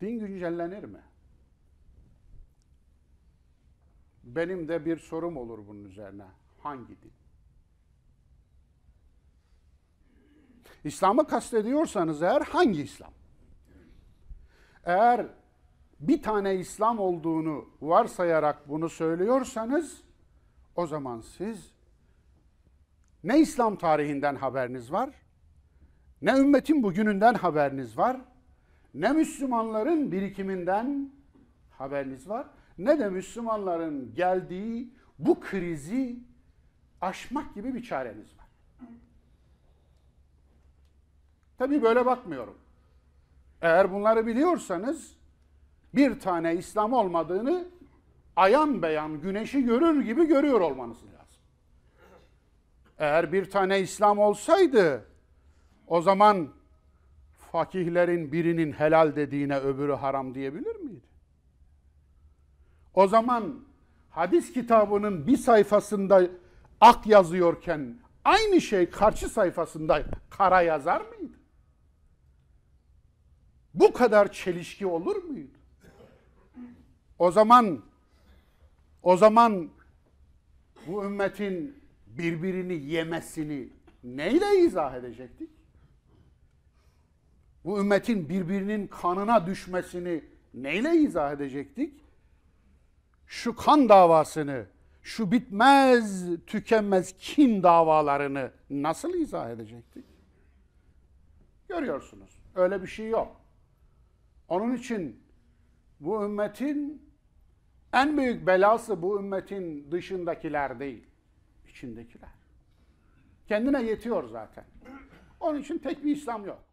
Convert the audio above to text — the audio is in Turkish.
Din güncellenir mi? Benim de bir sorum olur bunun üzerine. Hangi din? İslam'ı kastediyorsanız eğer hangi İslam? Eğer bir tane İslam olduğunu varsayarak bunu söylüyorsanız o zaman siz ne İslam tarihinden haberiniz var, ne ümmetin bugününden haberiniz var, ne Müslümanların birikiminden haberiniz var ne de Müslümanların geldiği bu krizi aşmak gibi bir çareniz var. Tabi böyle bakmıyorum. Eğer bunları biliyorsanız bir tane İslam olmadığını ayan beyan güneşi görür gibi görüyor olmanız lazım. Eğer bir tane İslam olsaydı o zaman fakihlerin birinin helal dediğine öbürü haram diyebilir miydi? O zaman hadis kitabının bir sayfasında ak yazıyorken aynı şey karşı sayfasında kara yazar mıydı? Bu kadar çelişki olur muydu? O zaman o zaman bu ümmetin birbirini yemesini neyle izah edecektik? bu ümmetin birbirinin kanına düşmesini neyle izah edecektik? Şu kan davasını, şu bitmez tükenmez kin davalarını nasıl izah edecektik? Görüyorsunuz. Öyle bir şey yok. Onun için bu ümmetin en büyük belası bu ümmetin dışındakiler değil, içindekiler. Kendine yetiyor zaten. Onun için tek bir İslam yok.